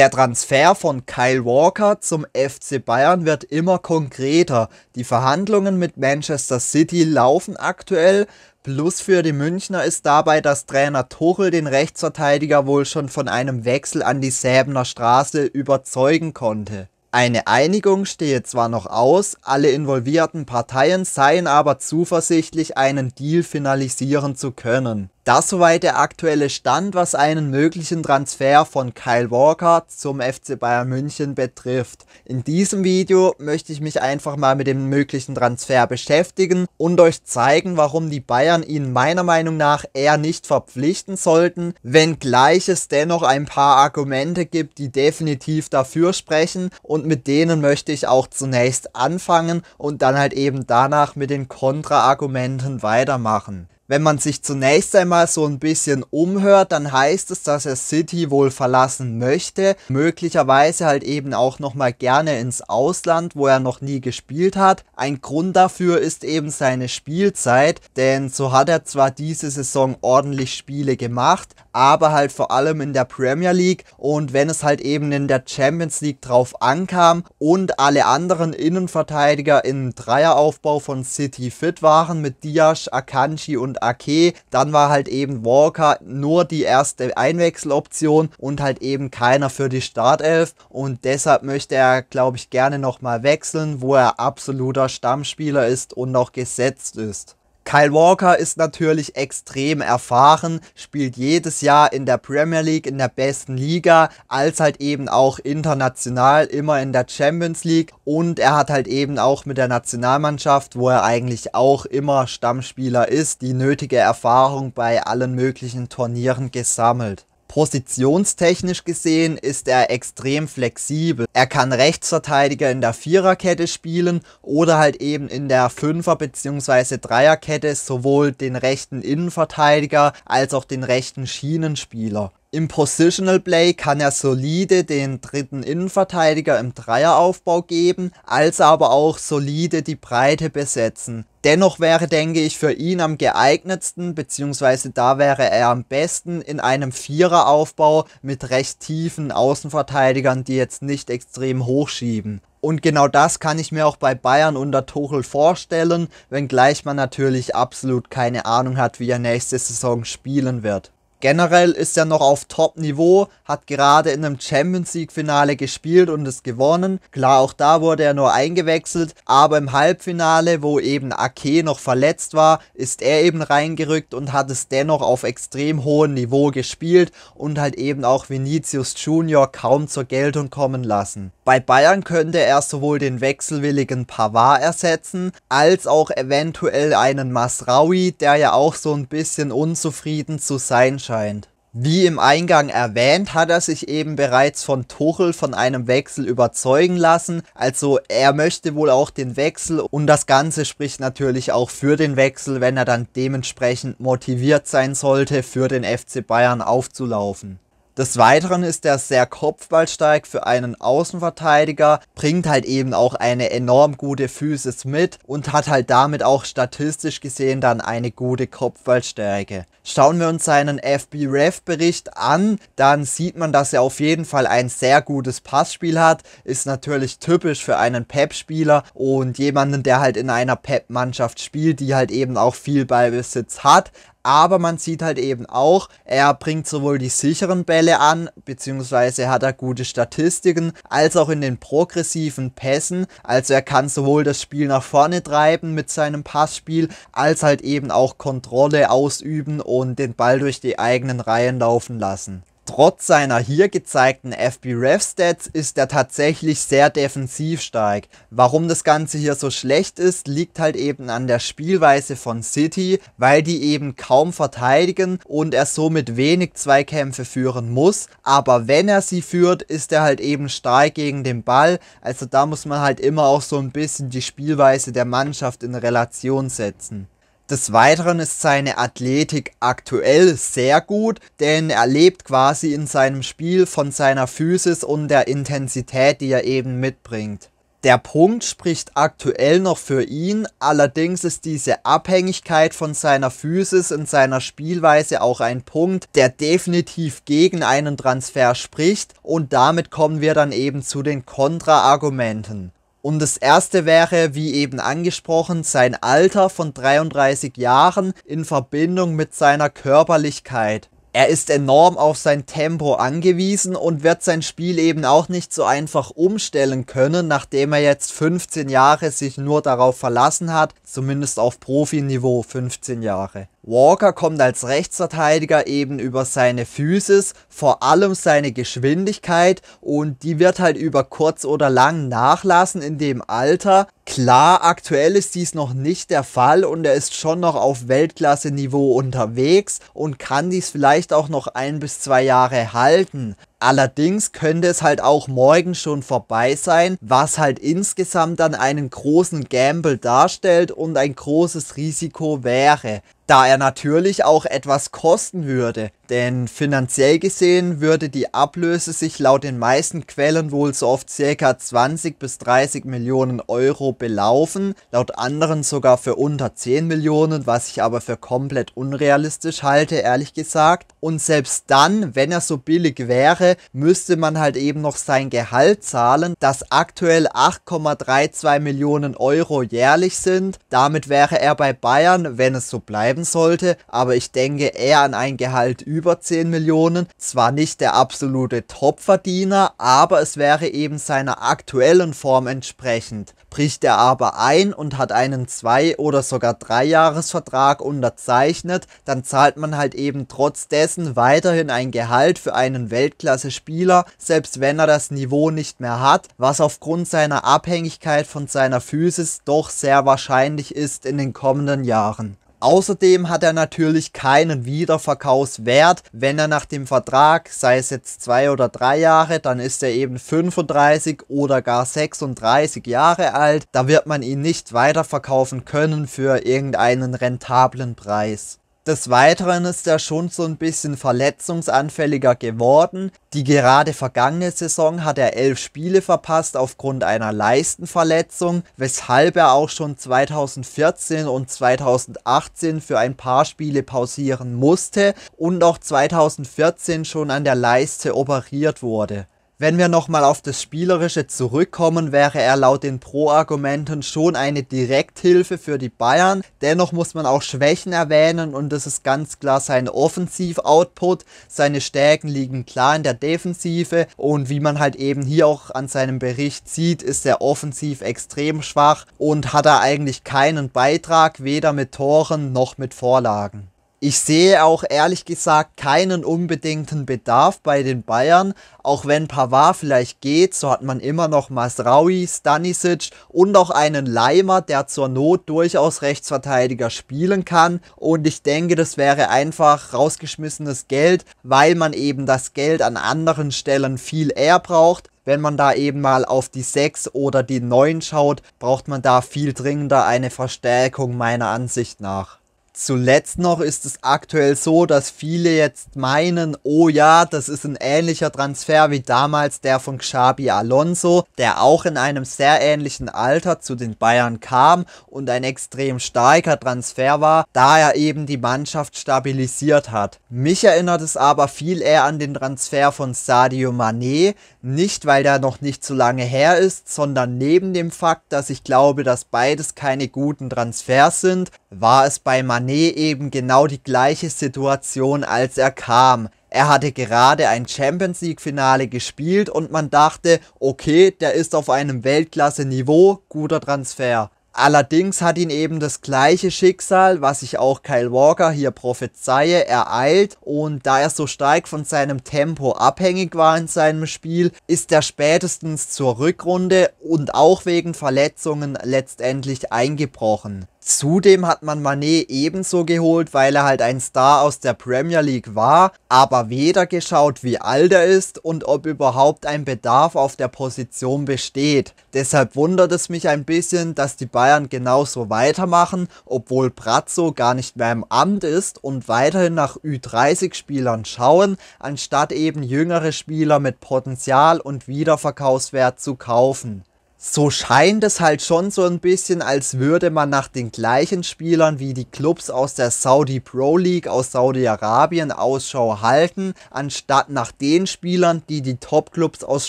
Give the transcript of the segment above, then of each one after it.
Der Transfer von Kyle Walker zum FC Bayern wird immer konkreter. Die Verhandlungen mit Manchester City laufen aktuell. Plus für die Münchner ist dabei, dass Trainer Tuchel den Rechtsverteidiger wohl schon von einem Wechsel an die Säbener Straße überzeugen konnte. Eine Einigung stehe zwar noch aus, alle involvierten Parteien seien aber zuversichtlich, einen Deal finalisieren zu können. Das soweit der aktuelle Stand, was einen möglichen Transfer von Kyle Walker zum FC Bayern München betrifft. In diesem Video möchte ich mich einfach mal mit dem möglichen Transfer beschäftigen und euch zeigen, warum die Bayern ihn meiner Meinung nach eher nicht verpflichten sollten, wenngleich es dennoch ein paar Argumente gibt, die definitiv dafür sprechen und und mit denen möchte ich auch zunächst anfangen und dann halt eben danach mit den Kontraargumenten weitermachen wenn man sich zunächst einmal so ein bisschen umhört, dann heißt es, dass er City wohl verlassen möchte, möglicherweise halt eben auch nochmal gerne ins Ausland, wo er noch nie gespielt hat. Ein Grund dafür ist eben seine Spielzeit, denn so hat er zwar diese Saison ordentlich Spiele gemacht, aber halt vor allem in der Premier League und wenn es halt eben in der Champions League drauf ankam und alle anderen Innenverteidiger im Dreieraufbau von City fit waren mit Dias, Akanji und und Ake. Dann war halt eben Walker nur die erste Einwechseloption und halt eben keiner für die Startelf. Und deshalb möchte er, glaube ich, gerne nochmal wechseln, wo er absoluter Stammspieler ist und noch gesetzt ist. Kyle Walker ist natürlich extrem erfahren, spielt jedes Jahr in der Premier League, in der besten Liga, als halt eben auch international, immer in der Champions League. Und er hat halt eben auch mit der Nationalmannschaft, wo er eigentlich auch immer Stammspieler ist, die nötige Erfahrung bei allen möglichen Turnieren gesammelt. Positionstechnisch gesehen ist er extrem flexibel. Er kann Rechtsverteidiger in der Viererkette spielen oder halt eben in der Fünfer- bzw. Dreierkette sowohl den rechten Innenverteidiger als auch den rechten Schienenspieler. Im Positional Play kann er solide den dritten Innenverteidiger im Dreieraufbau geben, als aber auch solide die Breite besetzen. Dennoch wäre, denke ich, für ihn am geeignetsten, beziehungsweise da wäre er am besten in einem Viereraufbau mit recht tiefen Außenverteidigern, die jetzt nicht extrem hochschieben. Und genau das kann ich mir auch bei Bayern unter Tuchel vorstellen, wenngleich man natürlich absolut keine Ahnung hat, wie er nächste Saison spielen wird. Generell ist er noch auf Top-Niveau, hat gerade in einem Champions League-Finale gespielt und es gewonnen. Klar, auch da wurde er nur eingewechselt, aber im Halbfinale, wo eben Ake noch verletzt war, ist er eben reingerückt und hat es dennoch auf extrem hohem Niveau gespielt und halt eben auch Vinicius Junior kaum zur Geltung kommen lassen. Bei Bayern könnte er sowohl den wechselwilligen Pavard ersetzen, als auch eventuell einen Masraoui, der ja auch so ein bisschen unzufrieden zu sein scheint. Wie im Eingang erwähnt, hat er sich eben bereits von Tuchel von einem Wechsel überzeugen lassen, also er möchte wohl auch den Wechsel und das Ganze spricht natürlich auch für den Wechsel, wenn er dann dementsprechend motiviert sein sollte, für den FC Bayern aufzulaufen. Des Weiteren ist er sehr kopfballstark für einen Außenverteidiger, bringt halt eben auch eine enorm gute Physis mit und hat halt damit auch statistisch gesehen dann eine gute Kopfballstärke. Schauen wir uns seinen FB-Ref-Bericht an, dann sieht man, dass er auf jeden Fall ein sehr gutes Passspiel hat, ist natürlich typisch für einen Pep-Spieler und jemanden, der halt in einer Pep-Mannschaft spielt, die halt eben auch viel Ballbesitz hat, aber man sieht halt eben auch, er bringt sowohl die sicheren Bälle an, beziehungsweise hat er gute Statistiken, als auch in den progressiven Pässen. Also er kann sowohl das Spiel nach vorne treiben mit seinem Passspiel, als halt eben auch Kontrolle ausüben und den Ball durch die eigenen Reihen laufen lassen trotz seiner hier gezeigten FB Ref Stats ist er tatsächlich sehr defensiv stark. Warum das Ganze hier so schlecht ist, liegt halt eben an der Spielweise von City, weil die eben kaum verteidigen und er somit wenig Zweikämpfe führen muss. Aber wenn er sie führt, ist er halt eben stark gegen den Ball. Also da muss man halt immer auch so ein bisschen die Spielweise der Mannschaft in Relation setzen. Des Weiteren ist seine Athletik aktuell sehr gut, denn er lebt quasi in seinem Spiel von seiner Physis und der Intensität, die er eben mitbringt. Der Punkt spricht aktuell noch für ihn, allerdings ist diese Abhängigkeit von seiner Physis und seiner Spielweise auch ein Punkt, der definitiv gegen einen Transfer spricht und damit kommen wir dann eben zu den Kontraargumenten. Und das erste wäre, wie eben angesprochen, sein Alter von 33 Jahren in Verbindung mit seiner Körperlichkeit. Er ist enorm auf sein Tempo angewiesen und wird sein Spiel eben auch nicht so einfach umstellen können, nachdem er jetzt 15 Jahre sich nur darauf verlassen hat, zumindest auf Profiniveau 15 Jahre. Walker kommt als Rechtsverteidiger eben über seine Physis, vor allem seine Geschwindigkeit und die wird halt über kurz oder lang nachlassen in dem Alter. Klar, aktuell ist dies noch nicht der Fall und er ist schon noch auf Weltklasse-Niveau unterwegs und kann dies vielleicht auch noch ein bis zwei Jahre halten. Allerdings könnte es halt auch morgen schon vorbei sein, was halt insgesamt dann einen großen Gamble darstellt und ein großes Risiko wäre, da er natürlich auch etwas kosten würde. Denn finanziell gesehen würde die Ablöse sich laut den meisten Quellen wohl so oft ca. 20 bis 30 Millionen Euro belaufen, laut anderen sogar für unter 10 Millionen, was ich aber für komplett unrealistisch halte, ehrlich gesagt. Und selbst dann, wenn er so billig wäre, müsste man halt eben noch sein Gehalt zahlen, das aktuell 8,32 Millionen Euro jährlich sind. Damit wäre er bei Bayern, wenn es so bleiben sollte, aber ich denke eher an ein Gehalt über über 10 Millionen. Zwar nicht der absolute Topverdiener, aber es wäre eben seiner aktuellen Form entsprechend. Bricht er aber ein und hat einen 2- oder sogar 3-Jahres-Vertrag unterzeichnet, dann zahlt man halt eben trotz dessen weiterhin ein Gehalt für einen Weltklasse-Spieler, selbst wenn er das Niveau nicht mehr hat, was aufgrund seiner Abhängigkeit von seiner Physis doch sehr wahrscheinlich ist in den kommenden Jahren. Außerdem hat er natürlich keinen Wiederverkaufswert, wenn er nach dem Vertrag, sei es jetzt zwei oder drei Jahre, dann ist er eben 35 oder gar 36 Jahre alt. Da wird man ihn nicht weiterverkaufen können für irgendeinen rentablen Preis. Des Weiteren ist er schon so ein bisschen verletzungsanfälliger geworden. Die gerade vergangene Saison hat er elf Spiele verpasst aufgrund einer Leistenverletzung, weshalb er auch schon 2014 und 2018 für ein paar Spiele pausieren musste und auch 2014 schon an der Leiste operiert wurde. Wenn wir nochmal auf das Spielerische zurückkommen, wäre er laut den Pro-Argumenten schon eine Direkthilfe für die Bayern. Dennoch muss man auch Schwächen erwähnen und das ist ganz klar sein Offensiv-Output. Seine Stärken liegen klar in der Defensive und wie man halt eben hier auch an seinem Bericht sieht, ist er offensiv extrem schwach und hat er eigentlich keinen Beitrag, weder mit Toren noch mit Vorlagen ich sehe auch ehrlich gesagt keinen unbedingten Bedarf bei den Bayern. Auch wenn Pavard vielleicht geht, so hat man immer noch Masraui, Stanisic und auch einen Leimer, der zur Not durchaus Rechtsverteidiger spielen kann. Und ich denke, das wäre einfach rausgeschmissenes Geld, weil man eben das Geld an anderen Stellen viel eher braucht wenn man da eben mal auf die 6 oder die 9 schaut, braucht man da viel dringender eine Verstärkung meiner Ansicht nach. Zuletzt noch ist es aktuell so, dass viele jetzt meinen, oh ja, das ist ein ähnlicher Transfer wie damals der von Xabi Alonso, der auch in einem sehr ähnlichen Alter zu den Bayern kam und ein extrem starker Transfer war, da er eben die Mannschaft stabilisiert hat. Mich erinnert es aber viel eher an den Transfer von Sadio Mané, nicht weil der noch nicht so lange her ist, sondern neben dem Fakt, dass ich glaube, dass beides keine guten Transfers sind, war es bei Mané Manet eben genau die gleiche Situation, als er kam. Er hatte gerade ein Champions League Finale gespielt und man dachte, okay, der ist auf einem Weltklasse-Niveau, guter Transfer. Allerdings hat ihn eben das gleiche Schicksal, was ich auch Kyle Walker hier prophezeie, ereilt und da er so stark von seinem Tempo abhängig war in seinem Spiel, ist er spätestens zur Rückrunde und auch wegen Verletzungen letztendlich eingebrochen. Zudem hat man Manet ebenso geholt, weil er halt ein Star aus der Premier League war, aber weder geschaut, wie alt er ist und ob überhaupt ein Bedarf auf der Position besteht. Deshalb wundert es mich ein bisschen, dass die Bayern genauso weitermachen, obwohl Brazzo gar nicht mehr im Amt ist und weiterhin nach Ü30-Spielern schauen, anstatt eben jüngere Spieler mit Potenzial und Wiederverkaufswert zu kaufen so scheint es halt schon so ein bisschen, als würde man nach den gleichen Spielern wie die Clubs aus der Saudi Pro League aus Saudi-Arabien Ausschau halten, anstatt nach den Spielern, die die Top-Clubs aus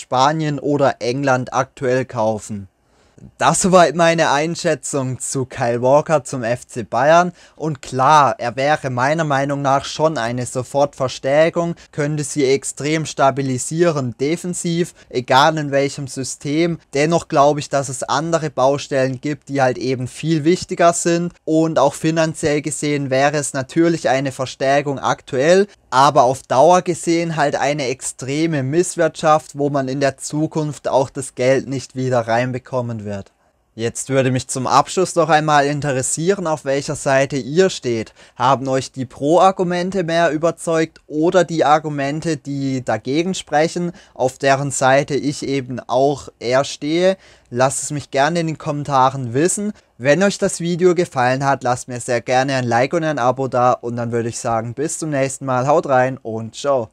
Spanien oder England aktuell kaufen. Das soweit meine Einschätzung zu Kyle Walker zum FC Bayern. Und klar, er wäre meiner Meinung nach schon eine Sofortverstärkung, könnte sie extrem stabilisieren, defensiv, egal in welchem System. Dennoch glaube ich, dass es andere Baustellen gibt, die halt eben viel wichtiger sind. Und auch finanziell gesehen wäre es natürlich eine Verstärkung aktuell, aber auf Dauer gesehen halt eine extreme Misswirtschaft, wo man in der Zukunft auch das Geld nicht wieder reinbekommen wird. Jetzt würde mich zum Abschluss noch einmal interessieren, auf welcher Seite ihr steht. Haben euch die Pro-Argumente mehr überzeugt oder die Argumente, die dagegen sprechen, auf deren Seite ich eben auch eher stehe? Lasst es mich gerne in den Kommentaren wissen. Wenn euch das Video gefallen hat, lasst mir sehr gerne ein Like und ein Abo da und dann würde ich sagen, bis zum nächsten Mal, haut rein und ciao.